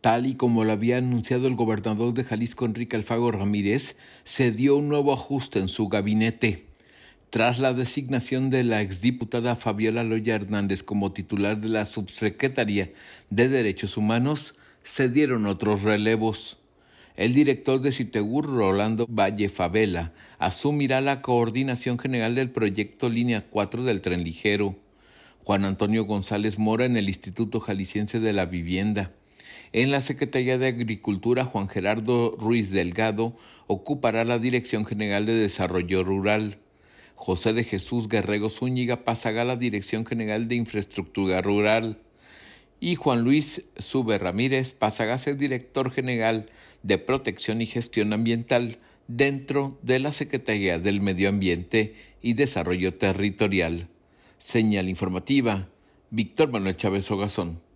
Tal y como lo había anunciado el gobernador de Jalisco Enrique Alfago Ramírez, se dio un nuevo ajuste en su gabinete. Tras la designación de la exdiputada Fabiola Loya Hernández como titular de la Subsecretaría de Derechos Humanos, se dieron otros relevos. El director de Citegur, Rolando Valle Favela, asumirá la coordinación general del proyecto Línea 4 del tren ligero. Juan Antonio González Mora en el Instituto Jalisciense de la Vivienda. En la Secretaría de Agricultura, Juan Gerardo Ruiz Delgado ocupará la Dirección General de Desarrollo Rural. José de Jesús Guerrero Zúñiga pasará a la Dirección General de Infraestructura Rural. Y Juan Luis Sube Ramírez pasará a ser Director General de Protección y Gestión Ambiental dentro de la Secretaría del Medio Ambiente y Desarrollo Territorial. Señal informativa, Víctor Manuel Chávez Ogazón.